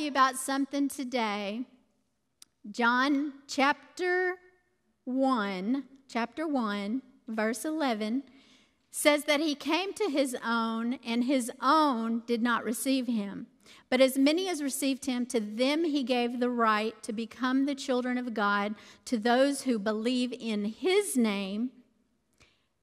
you about something today. John chapter 1, chapter 1, verse 11 says that he came to his own, and his own did not receive him. But as many as received him, to them he gave the right to become the children of God, to those who believe in his name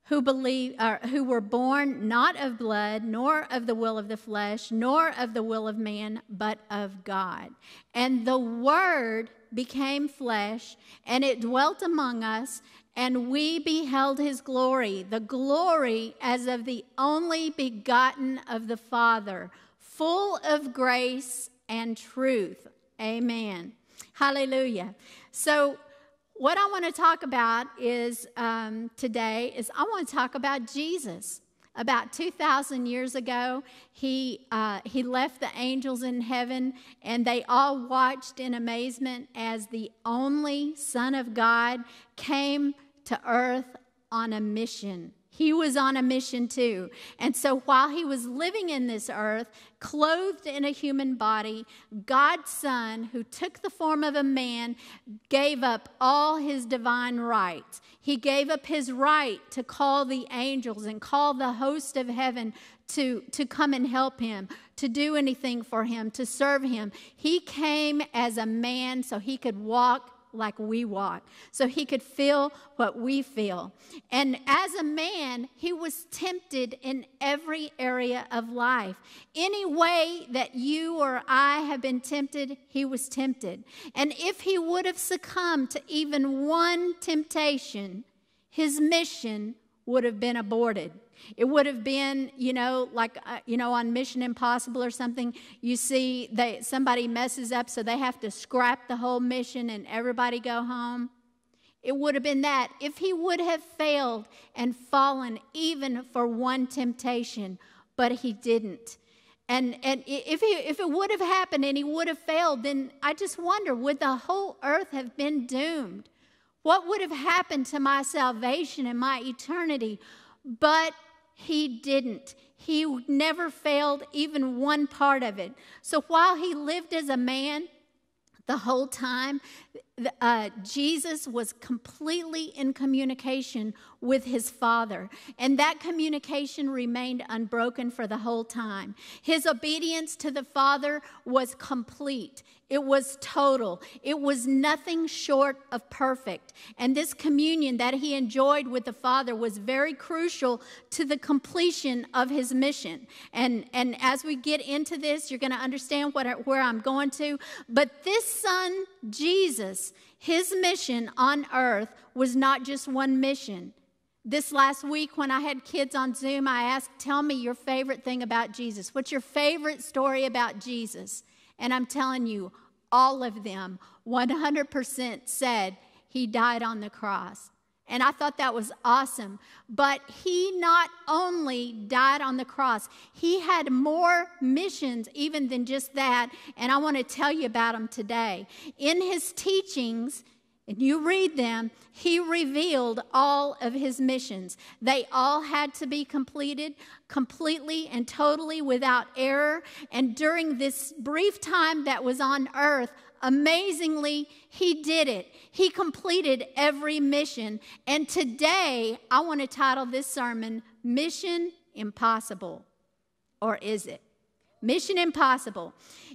who believe uh, who were born not of blood nor of the will of the flesh nor of the will of man but of God and the word became flesh and it dwelt among us and we beheld his glory the glory as of the only begotten of the father full of grace and truth amen hallelujah so what I want to talk about is um, today is I want to talk about Jesus. About 2,000 years ago, he, uh, he left the angels in heaven, and they all watched in amazement as the only Son of God came to earth on a mission. He was on a mission too. And so while he was living in this earth, clothed in a human body, God's Son, who took the form of a man, gave up all his divine rights. He gave up his right to call the angels and call the host of heaven to, to come and help him, to do anything for him, to serve him. He came as a man so he could walk like we walk, so he could feel what we feel. And as a man, he was tempted in every area of life. Any way that you or I have been tempted, he was tempted. And if he would have succumbed to even one temptation, his mission would have been aborted. It would have been, you know, like, uh, you know, on Mission Impossible or something, you see they, somebody messes up, so they have to scrap the whole mission and everybody go home. It would have been that. If he would have failed and fallen even for one temptation, but he didn't. And, and if, he, if it would have happened and he would have failed, then I just wonder would the whole earth have been doomed? What would have happened to my salvation and my eternity but he didn't. He never failed even one part of it. So while he lived as a man, the whole time. Uh, Jesus was completely in communication with his Father, and that communication remained unbroken for the whole time. His obedience to the Father was complete. It was total. It was nothing short of perfect. And this communion that he enjoyed with the Father was very crucial to the completion of his mission. And, and as we get into this, you're going to understand what, where I'm going to. But this son, Jesus, his mission on earth was not just one mission. This last week, when I had kids on Zoom, I asked, Tell me your favorite thing about Jesus. What's your favorite story about Jesus? And I'm telling you, all of them 100% said he died on the cross. And I thought that was awesome. But he not only died on the cross, he had more missions even than just that. And I want to tell you about them today. In his teachings, and you read them, he revealed all of his missions. They all had to be completed completely and totally without error. And during this brief time that was on earth, amazingly, he did it. He completed every mission. And today, I want to title this sermon Mission Impossible, or is it? Mission impossible.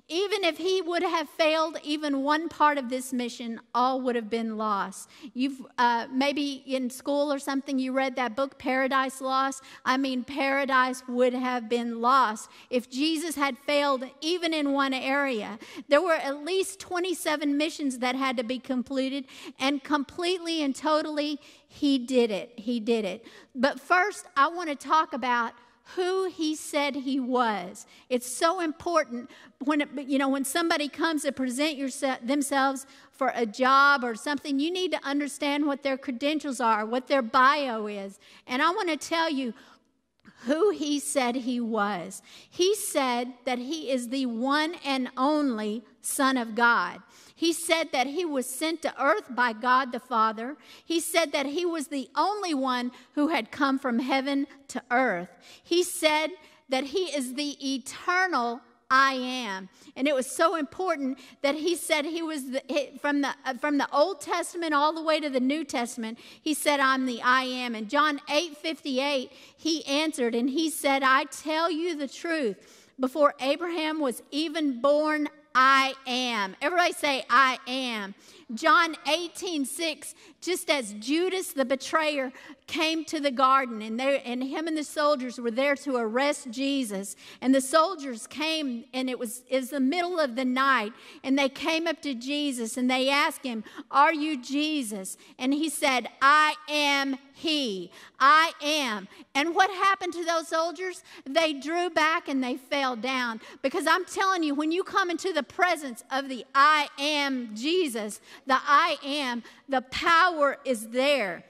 Even if he would have failed even one part of this mission, all would have been lost. You've uh, maybe in school or something, you read that book, Paradise Lost. I mean, paradise would have been lost if Jesus had failed even in one area. There were at least 27 missions that had to be completed, and completely and totally, he did it. He did it. But first, I want to talk about who he said he was. It's so important when it, you know when somebody comes to present yourself, themselves for a job or something, you need to understand what their credentials are, what their bio is. And I want to tell you who he said he was. He said that he is the one and only Son of God. He said that he was sent to earth by God the Father. He said that he was the only one who had come from heaven to earth. He said that he is the eternal I am. And it was so important that he said he was the, from the uh, from the Old Testament all the way to the New Testament. He said I'm the I am. And John 8:58 he answered and he said I tell you the truth before Abraham was even born I am. Everybody say, I am. John 18, 6, just as Judas the betrayer came to the garden, and, there, and him and the soldiers were there to arrest Jesus. And the soldiers came, and it was, it was the middle of the night, and they came up to Jesus and they asked him, Are you Jesus? And he said, I am he. I am. And what happened to those soldiers? They drew back and they fell down. Because I'm telling you, when you come into the presence of the I am Jesus, the I am, the power is there.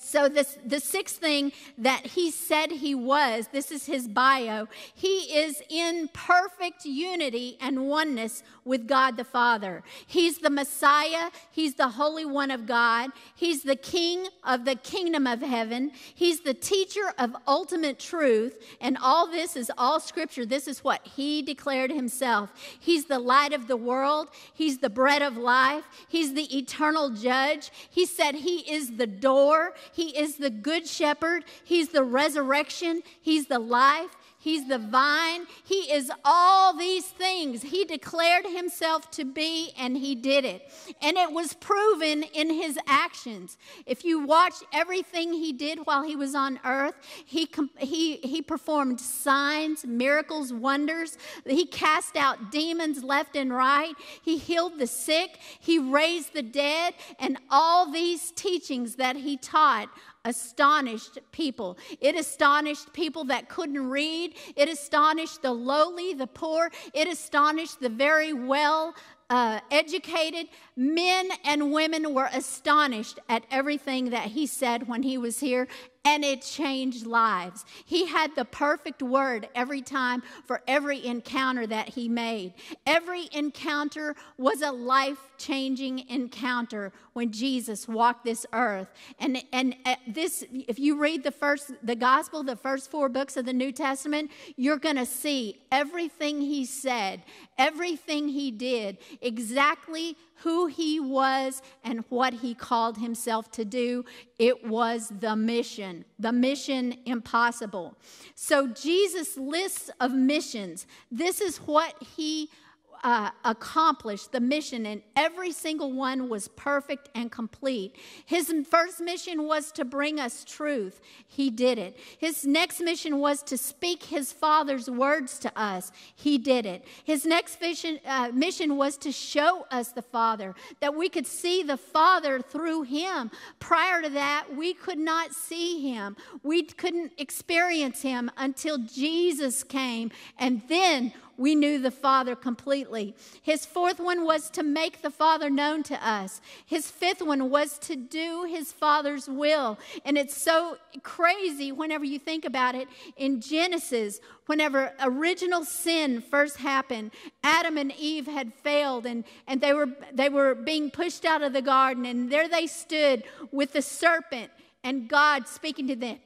So, this, the sixth thing that he said he was this is his bio he is in perfect unity and oneness with God the Father. He's the Messiah, he's the Holy One of God, he's the King of the kingdom of heaven, he's the teacher of ultimate truth. And all this is all scripture. This is what he declared himself. He's the light of the world, he's the bread of life, he's the eternal judge. He said he is the door. He is the good shepherd. He's the resurrection. He's the life. He's the vine. He is all these things. He declared himself to be, and he did it. And it was proven in his actions. If you watch everything he did while he was on earth, he, he, he performed signs, miracles, wonders. He cast out demons left and right. He healed the sick. He raised the dead. And all these teachings that he taught astonished people. It astonished people that couldn't read. It astonished the lowly, the poor. It astonished the very well uh, educated. Men and women were astonished at everything that he said when he was here and it changed lives. He had the perfect word every time for every encounter that he made. Every encounter was a life changing encounter when Jesus walked this earth. And, and uh, this, if you read the first, the gospel, the first four books of the New Testament, you're going to see everything he said, everything he did, exactly who he was and what he called himself to do. It was the mission, the mission impossible. So Jesus lists of missions. This is what he uh, accomplished the mission, and every single one was perfect and complete. His first mission was to bring us truth. He did it. His next mission was to speak his Father's words to us. He did it. His next vision, uh, mission was to show us the Father, that we could see the Father through him. Prior to that, we could not see him, we couldn't experience him until Jesus came, and then we knew the Father completely. His fourth one was to make the Father known to us. His fifth one was to do his Father's will. And it's so crazy whenever you think about it in Genesis, whenever original sin first happened, Adam and Eve had failed and, and they, were, they were being pushed out of the garden. And there they stood with the serpent and God speaking to them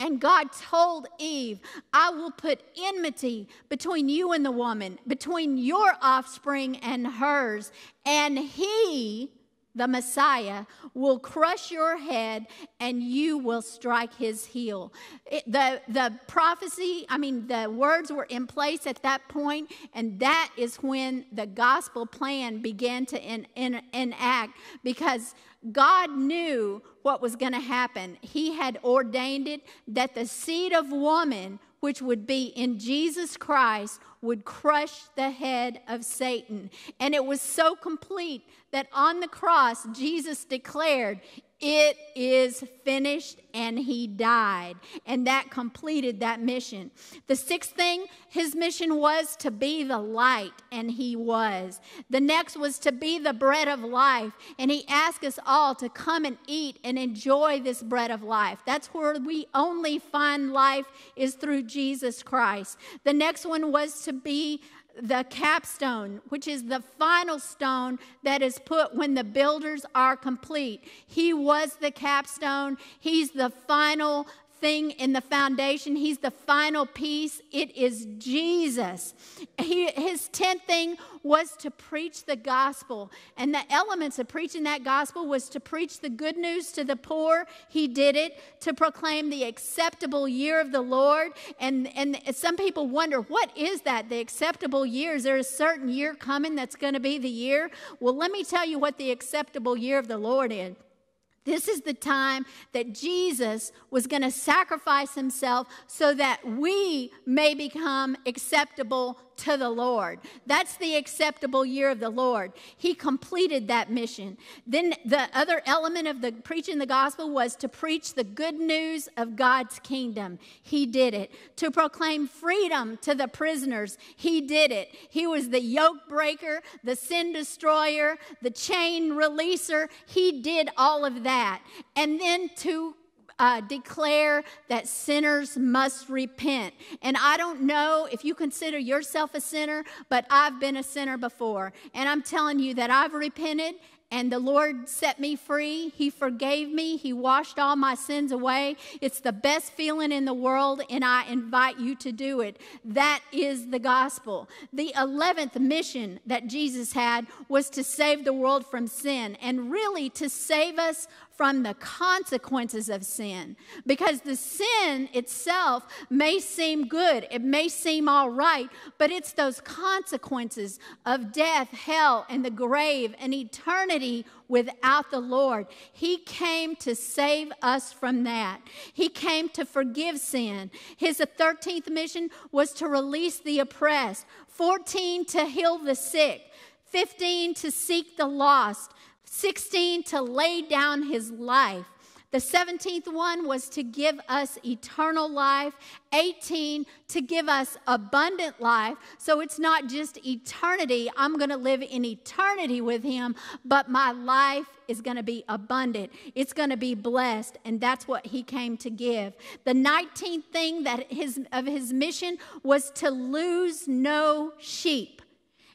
and God told Eve, I will put enmity between you and the woman, between your offspring and hers, and he, the Messiah, will crush your head and you will strike his heel. It, the, the prophecy, I mean, the words were in place at that point, and that is when the gospel plan began to enact because God knew what was going to happen. He had ordained it that the seed of woman, which would be in Jesus Christ, would crush the head of Satan. And it was so complete that on the cross, Jesus declared, it is finished, and he died. And that completed that mission. The sixth thing, his mission was to be the light, and he was. The next was to be the bread of life, and he asked us all to come and eat and enjoy this bread of life. That's where we only find life is through Jesus Christ. The next one was to be the capstone, which is the final stone that is put when the builders are complete. He was the capstone, He's the final thing in the foundation. He's the final piece. It is Jesus. He, his 10th thing was to preach the gospel. And the elements of preaching that gospel was to preach the good news to the poor. He did it. To proclaim the acceptable year of the Lord. And, and some people wonder, what is that, the acceptable year? Is there a certain year coming that's going to be the year? Well, let me tell you what the acceptable year of the Lord is. This is the time that Jesus was going to sacrifice himself so that we may become acceptable to the Lord. That's the acceptable year of the Lord. He completed that mission. Then the other element of the preaching the gospel was to preach the good news of God's kingdom. He did it. To proclaim freedom to the prisoners. He did it. He was the yoke breaker, the sin destroyer, the chain releaser. He did all of that. And then to uh, declare that sinners must repent. And I don't know if you consider yourself a sinner, but I've been a sinner before. And I'm telling you that I've repented and the Lord set me free. He forgave me. He washed all my sins away. It's the best feeling in the world, and I invite you to do it. That is the gospel. The 11th mission that Jesus had was to save the world from sin and really to save us from the consequences of sin because the sin itself may seem good, it may seem all right, but it's those consequences of death, hell, and the grave and eternity without the Lord. He came to save us from that. He came to forgive sin. His 13th mission was to release the oppressed, 14 to heal the sick. 15 to seek the lost, 16 to lay down his life. The 17th one was to give us eternal life. 18 to give us abundant life. So it's not just eternity. I'm going to live in eternity with him, but my life is going to be abundant. It's going to be blessed, and that's what he came to give. The 19th thing that his of his mission was to lose no sheep.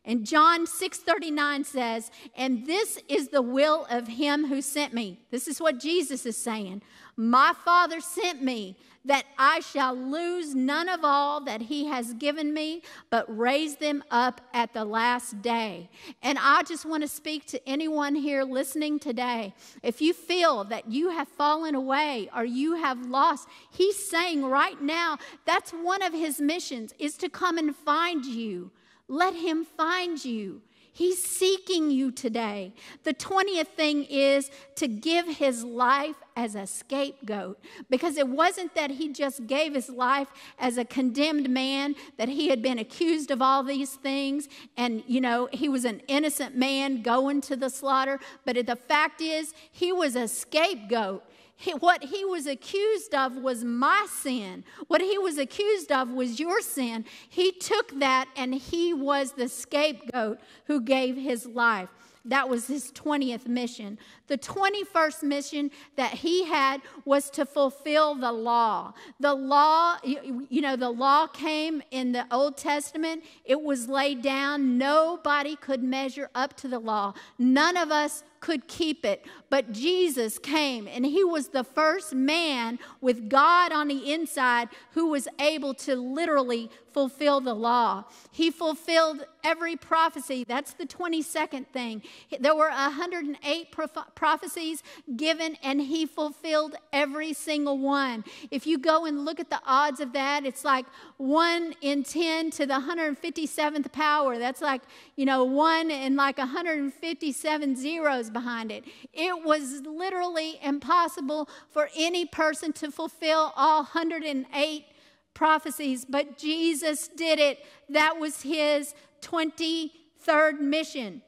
And John 6:39 says, "And this is the will of him who sent me." This is what Jesus is saying. "My Father sent me that I shall lose none of all that he has given me, but raise them up at the last day." And I just want to speak to anyone here listening today. If you feel that you have fallen away or you have lost, he's saying right now, that's one of his missions is to come and find you let him find you. He's seeking you today. The 20th thing is to give his life as a scapegoat because it wasn't that he just gave his life as a condemned man, that he had been accused of all these things, and you know, he was an innocent man going to the slaughter. But the fact is, he was a scapegoat he, what he was accused of was my sin. What he was accused of was your sin. He took that and he was the scapegoat who gave his life. That was his 20th mission. The 21st mission that he had was to fulfill the law. The law, you know, the law came in the Old Testament, it was laid down. Nobody could measure up to the law. None of us could keep it. But Jesus came and he was the first man with God on the inside who was able to literally fulfill the law. He fulfilled every prophecy. That's the 22nd thing. There were 108 prof- prophecies given, and he fulfilled every single one. If you go and look at the odds of that, it's like 1 in 10 to the 157th power. That's like, you know, 1 in like 157 zeros behind it. It was literally impossible for any person to fulfill all 108 prophecies, but Jesus did it. That was his 23rd mission.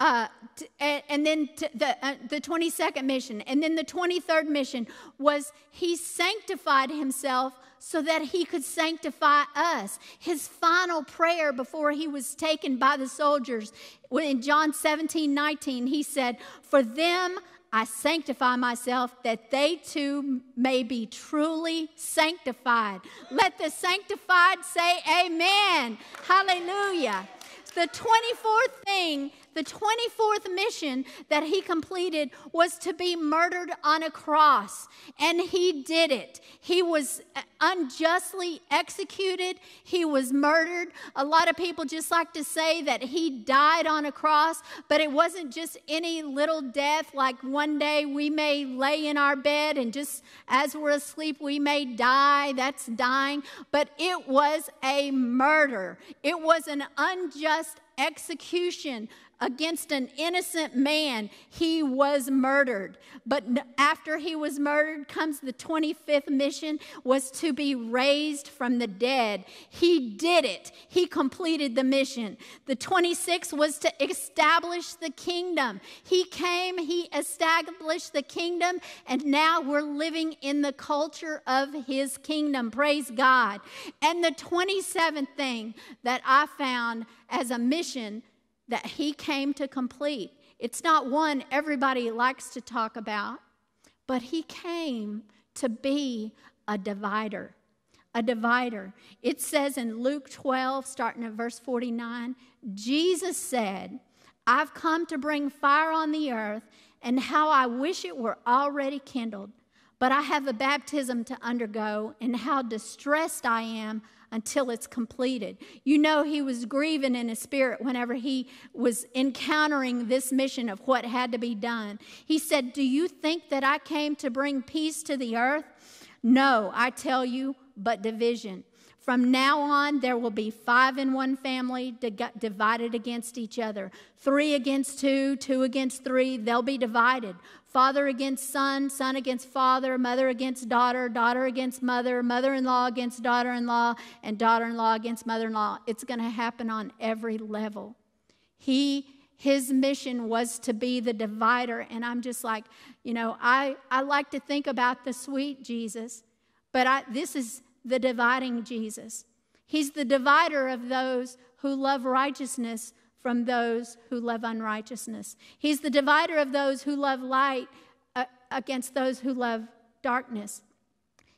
Uh, t- and then t- the, uh, the 22nd mission. And then the 23rd mission was he sanctified himself so that he could sanctify us. His final prayer before he was taken by the soldiers in John 17 19, he said, For them I sanctify myself that they too may be truly sanctified. Let the sanctified say, Amen. Hallelujah. The 24th thing the 24th mission that he completed was to be murdered on a cross, and he did it. He was uh, unjustly executed, he was murdered. A lot of people just like to say that he died on a cross, but it wasn't just any little death like one day we may lay in our bed and just as we're asleep, we may die. That's dying. But it was a murder, it was an unjust execution against an innocent man, he was murdered. But after he was murdered comes the 25th mission was to be raised from the dead. He did it. He completed the mission. The 26th was to establish the kingdom. He came, he established the kingdom, and now we're living in the culture of his kingdom. Praise God. And the 27th thing that I found as a mission that he came to complete. It's not one everybody likes to talk about, but he came to be a divider. A divider. It says in Luke 12, starting at verse 49, Jesus said, I've come to bring fire on the earth, and how I wish it were already kindled. But I have a baptism to undergo, and how distressed I am until it's completed. You know, he was grieving in his spirit whenever he was encountering this mission of what had to be done. He said, Do you think that I came to bring peace to the earth? No, I tell you, but division. From now on, there will be five in one family divided against each other. Three against two, two against three, they'll be divided. Father against son, son against father, mother against daughter, daughter against mother, mother in law against daughter in law, and daughter in law against mother in law. It's going to happen on every level. He his mission was to be the divider and i'm just like you know i, I like to think about the sweet jesus but I, this is the dividing jesus he's the divider of those who love righteousness from those who love unrighteousness. He's the divider of those who love light uh, against those who love darkness.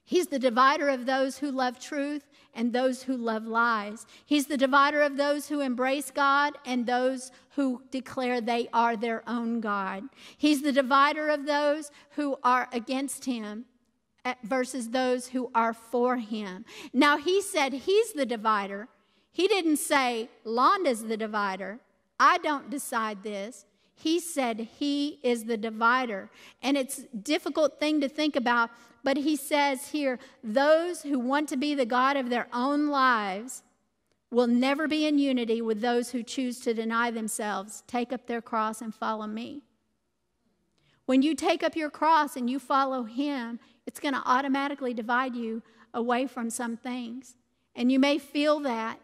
He's the divider of those who love truth and those who love lies. He's the divider of those who embrace God and those who declare they are their own God. He's the divider of those who are against Him uh, versus those who are for Him. Now, He said He's the divider he didn't say, Londa's the divider. I don't decide this. He said, He is the divider. And it's difficult thing to think about, but he says here, those who want to be the God of their own lives will never be in unity with those who choose to deny themselves, take up their cross, and follow me. When you take up your cross and you follow him, it's going to automatically divide you away from some things. And you may feel that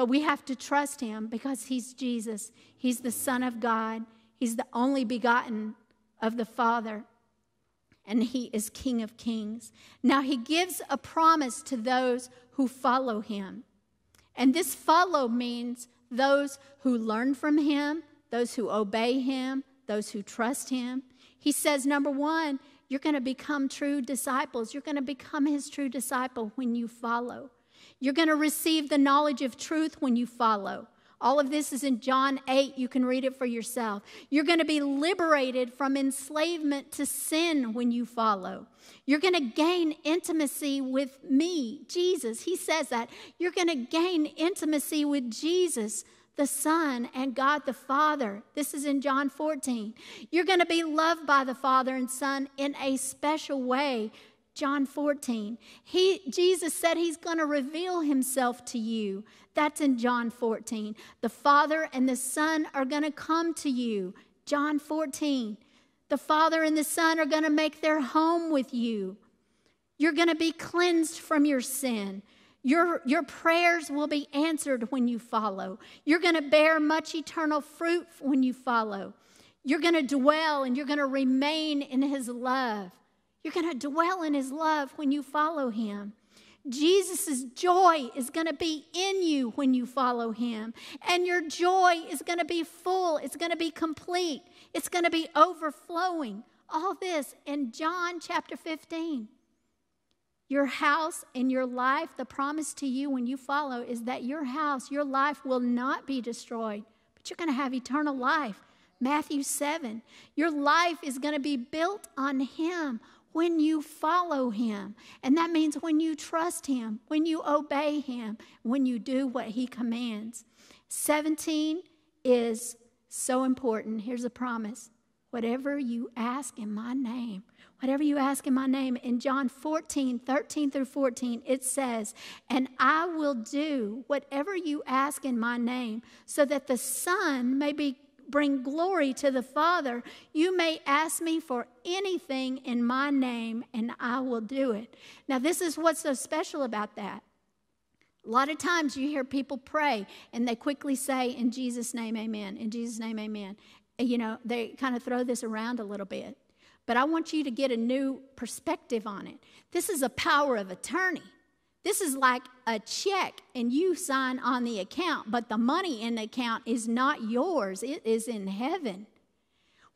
but we have to trust him because he's Jesus. He's the Son of God. He's the only begotten of the Father. And he is King of Kings. Now he gives a promise to those who follow him. And this follow means those who learn from him, those who obey him, those who trust him. He says, number one, you're going to become true disciples. You're going to become his true disciple when you follow. You're going to receive the knowledge of truth when you follow. All of this is in John 8. You can read it for yourself. You're going to be liberated from enslavement to sin when you follow. You're going to gain intimacy with me, Jesus. He says that. You're going to gain intimacy with Jesus the Son and God the Father. This is in John 14. You're going to be loved by the Father and Son in a special way John 14. He, Jesus said he's going to reveal himself to you. That's in John 14. The Father and the Son are going to come to you. John 14. The Father and the Son are going to make their home with you. You're going to be cleansed from your sin. Your, your prayers will be answered when you follow. You're going to bear much eternal fruit when you follow. You're going to dwell and you're going to remain in His love. You're going to dwell in his love when you follow him. Jesus' joy is going to be in you when you follow him. And your joy is going to be full, it's going to be complete, it's going to be overflowing. All this in John chapter 15. Your house and your life, the promise to you when you follow is that your house, your life will not be destroyed, but you're going to have eternal life. Matthew 7. Your life is going to be built on him when you follow Him. And that means when you trust Him, when you obey Him, when you do what He commands. 17 is so important. Here's a promise whatever you ask in my name, whatever you ask in my name. In John 14, 13 through 14, it says, And I will do whatever you ask in my name, so that the Son may be bring glory to the Father. You may ask me for anything in my name, and I will do it. Now, this is what's so special about that. A lot of times you hear people pray and they quickly say, In Jesus' name, amen. In Jesus' name, amen. You know, they kind of throw this around a little bit. But I want you to get a new perspective on it. This is a power of attorney. This is like a check, and you sign on the account, but the money in the account is not yours, it is in heaven.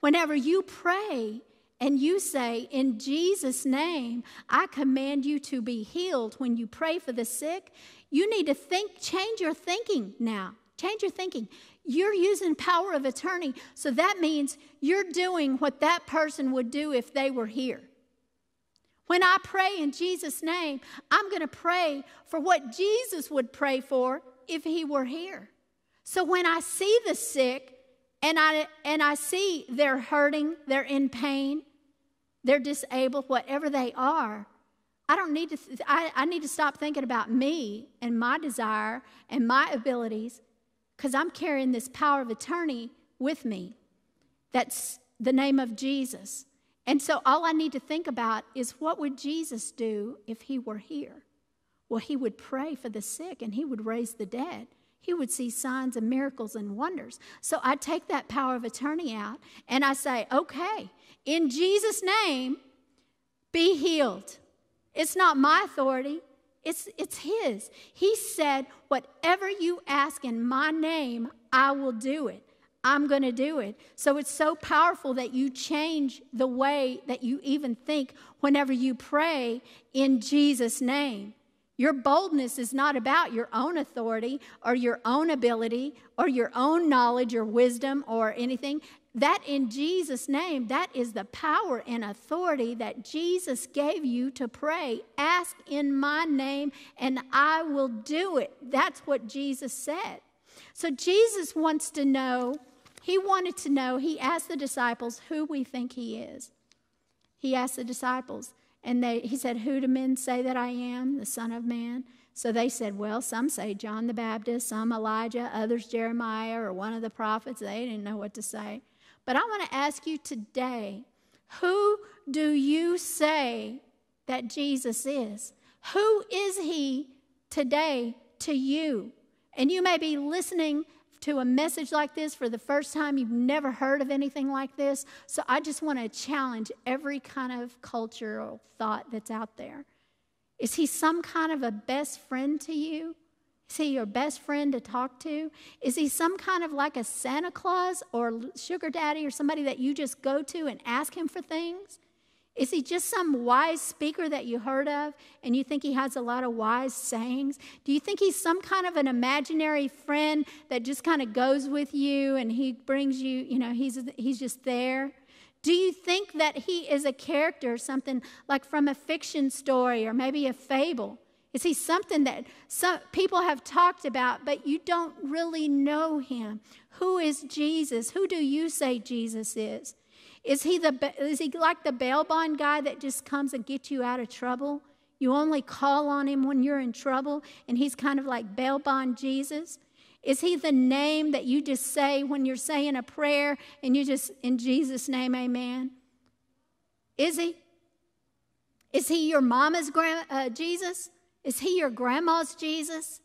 Whenever you pray and you say, In Jesus' name, I command you to be healed, when you pray for the sick, you need to think, change your thinking now. Change your thinking. You're using power of attorney, so that means you're doing what that person would do if they were here. When I pray in Jesus' name, I'm going to pray for what Jesus would pray for if he were here. So when I see the sick and I, and I see they're hurting, they're in pain, they're disabled, whatever they are, I don't need to, th- I, I need to stop thinking about me and my desire and my abilities because I'm carrying this power of attorney with me. That's the name of Jesus. And so all I need to think about is what would Jesus do if he were here? Well, he would pray for the sick and he would raise the dead. He would see signs and miracles and wonders. So I take that power of attorney out and I say, okay, in Jesus' name, be healed. It's not my authority, it's, it's His. He said, whatever you ask in my name, I will do it. I'm going to do it. So it's so powerful that you change the way that you even think whenever you pray in Jesus' name. Your boldness is not about your own authority or your own ability or your own knowledge or wisdom or anything. That in Jesus' name, that is the power and authority that Jesus gave you to pray. Ask in my name and I will do it. That's what Jesus said. So Jesus wants to know he wanted to know, he asked the disciples who we think he is. He asked the disciples, and they, he said, Who do men say that I am, the Son of Man? So they said, Well, some say John the Baptist, some Elijah, others Jeremiah or one of the prophets. They didn't know what to say. But I want to ask you today who do you say that Jesus is? Who is he today to you? And you may be listening to a message like this for the first time. You've never heard of anything like this. So I just want to challenge every kind of cultural thought that's out there. Is he some kind of a best friend to you? Is he your best friend to talk to? Is he some kind of like a Santa Claus or sugar daddy or somebody that you just go to and ask him for things? Is he just some wise speaker that you heard of and you think he has a lot of wise sayings? Do you think he's some kind of an imaginary friend that just kind of goes with you and he brings you, you know, he's, he's just there? Do you think that he is a character, something like from a fiction story or maybe a fable? Is he something that some people have talked about, but you don't really know him? Who is Jesus? Who do you say Jesus is? Is he, the, is he like the bail bond guy that just comes and gets you out of trouble? You only call on him when you're in trouble, and he's kind of like bail bond Jesus. Is he the name that you just say when you're saying a prayer and you just, in Jesus' name, amen? Is he? Is he your mama's grand, uh, Jesus? Is he your grandma's Jesus?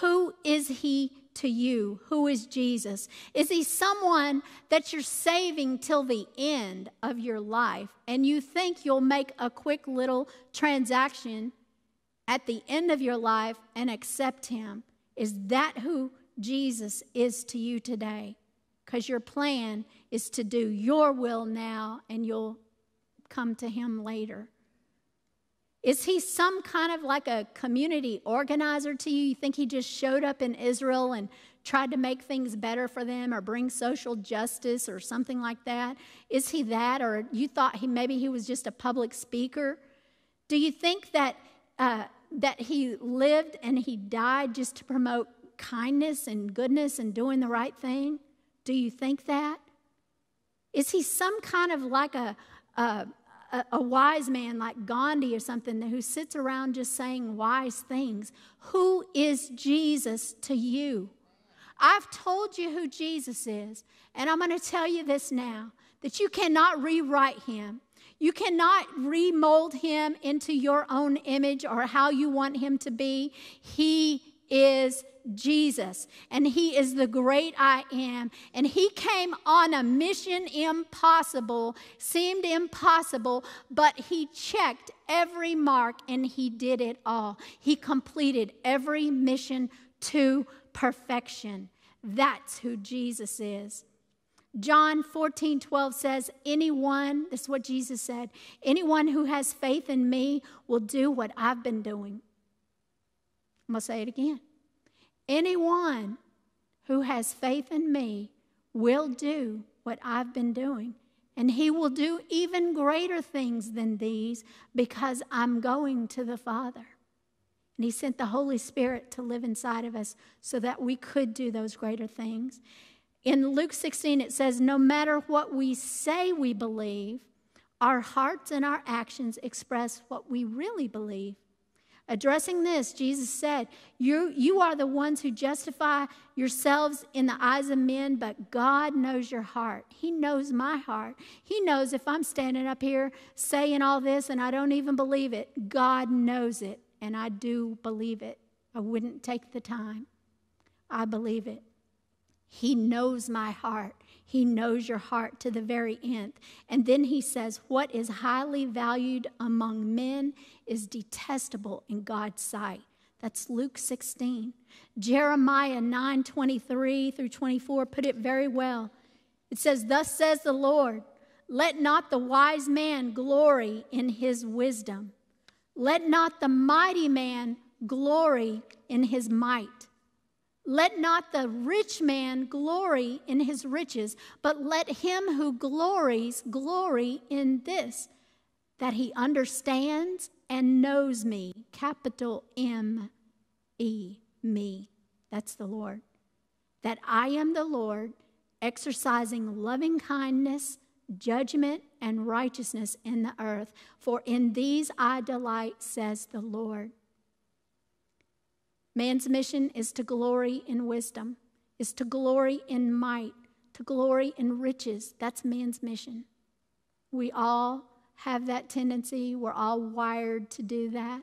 Who is he to you? Who is Jesus? Is he someone that you're saving till the end of your life and you think you'll make a quick little transaction at the end of your life and accept him? Is that who Jesus is to you today? Because your plan is to do your will now and you'll come to him later. Is he some kind of like a community organizer to you? You think he just showed up in Israel and tried to make things better for them or bring social justice or something like that? Is he that? Or you thought he maybe he was just a public speaker? Do you think that uh, that he lived and he died just to promote kindness and goodness and doing the right thing? Do you think that? Is he some kind of like a, a a, a wise man like Gandhi or something who sits around just saying wise things. Who is Jesus to you? I've told you who Jesus is, and I'm going to tell you this now that you cannot rewrite him. You cannot remold him into your own image or how you want him to be. He is Jesus, and He is the great I am. And He came on a mission impossible, seemed impossible, but He checked every mark and He did it all. He completed every mission to perfection. That's who Jesus is. John 14, 12 says, Anyone, this is what Jesus said, anyone who has faith in me will do what I've been doing. I'm going to say it again. Anyone who has faith in me will do what I've been doing, and he will do even greater things than these because I'm going to the Father. And he sent the Holy Spirit to live inside of us so that we could do those greater things. In Luke 16, it says, No matter what we say we believe, our hearts and our actions express what we really believe. Addressing this, Jesus said, you, you are the ones who justify yourselves in the eyes of men, but God knows your heart. He knows my heart. He knows if I'm standing up here saying all this and I don't even believe it, God knows it, and I do believe it. I wouldn't take the time. I believe it. He knows my heart. He knows your heart to the very end. And then he says, What is highly valued among men is detestable in God's sight. That's Luke 16. Jeremiah 9 23 through 24 put it very well. It says, Thus says the Lord, let not the wise man glory in his wisdom, let not the mighty man glory in his might let not the rich man glory in his riches, but let him who glories glory in this, that he understands and knows me. Capital M E, me. That's the Lord. That I am the Lord, exercising loving kindness, judgment, and righteousness in the earth. For in these I delight, says the Lord. Man's mission is to glory in wisdom, is to glory in might, to glory in riches. That's man's mission. We all have that tendency, we're all wired to do that.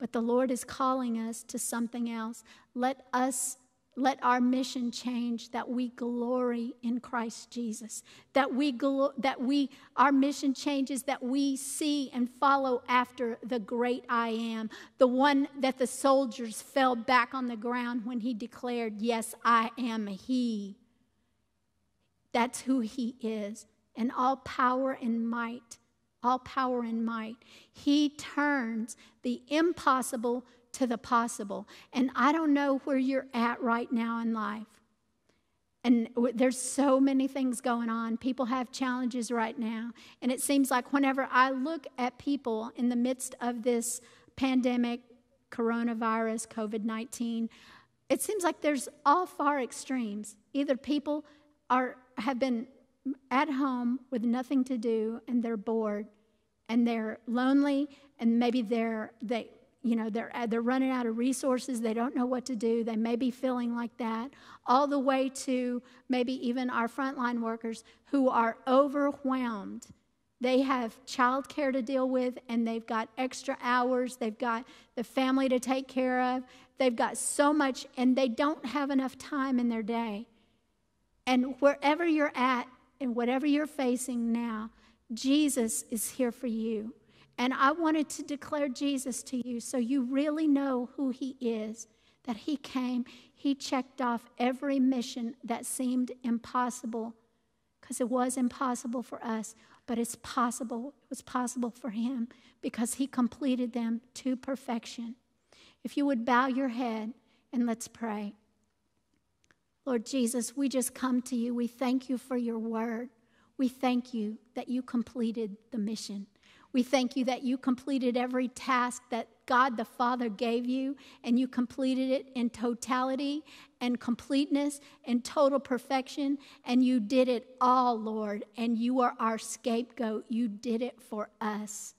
But the Lord is calling us to something else. Let us let our mission change that we glory in Christ Jesus. That we glo- that we our mission changes that we see and follow after the great I am, the one that the soldiers fell back on the ground when he declared, "Yes, I am he." That's who he is. And all power and might, all power and might. He turns the impossible to the possible. And I don't know where you're at right now in life. And there's so many things going on. People have challenges right now. And it seems like whenever I look at people in the midst of this pandemic, coronavirus, COVID 19, it seems like there's all far extremes. Either people are, have been at home with nothing to do and they're bored and they're lonely and maybe they're, they, you know they're uh, they're running out of resources they don't know what to do they may be feeling like that all the way to maybe even our frontline workers who are overwhelmed they have childcare to deal with and they've got extra hours they've got the family to take care of they've got so much and they don't have enough time in their day and wherever you're at and whatever you're facing now jesus is here for you and I wanted to declare Jesus to you so you really know who he is, that he came, he checked off every mission that seemed impossible, because it was impossible for us, but it's possible, it was possible for him because he completed them to perfection. If you would bow your head and let's pray. Lord Jesus, we just come to you. We thank you for your word. We thank you that you completed the mission. We thank you that you completed every task that God the Father gave you, and you completed it in totality and completeness and total perfection. And you did it all, Lord, and you are our scapegoat. You did it for us.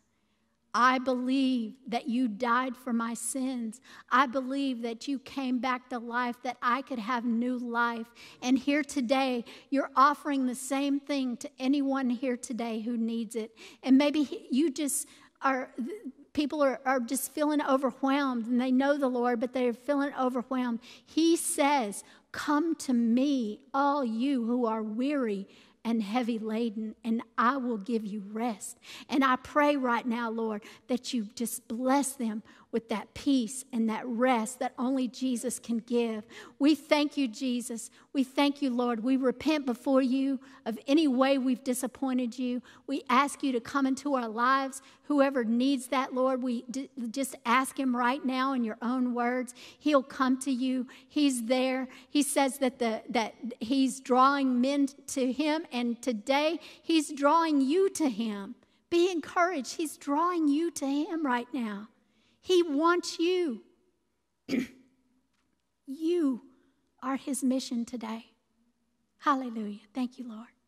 I believe that you died for my sins. I believe that you came back to life, that I could have new life. And here today, you're offering the same thing to anyone here today who needs it. And maybe you just are, people are, are just feeling overwhelmed and they know the Lord, but they're feeling overwhelmed. He says, Come to me, all you who are weary and heavy laden, and I will give you rest. And I pray right now, Lord, that you just bless them with that peace and that rest that only Jesus can give. We thank you, Jesus. We thank you, Lord. We repent before you of any way we've disappointed you. We ask you to come into our lives. Whoever needs that, Lord, we d- just ask him right now in your own words. He'll come to you. He's there. He says that the that he's drawing men to him and today he's drawing you to him. Be encouraged. He's drawing you to him right now. He wants you. you are his mission today. Hallelujah. Thank you, Lord.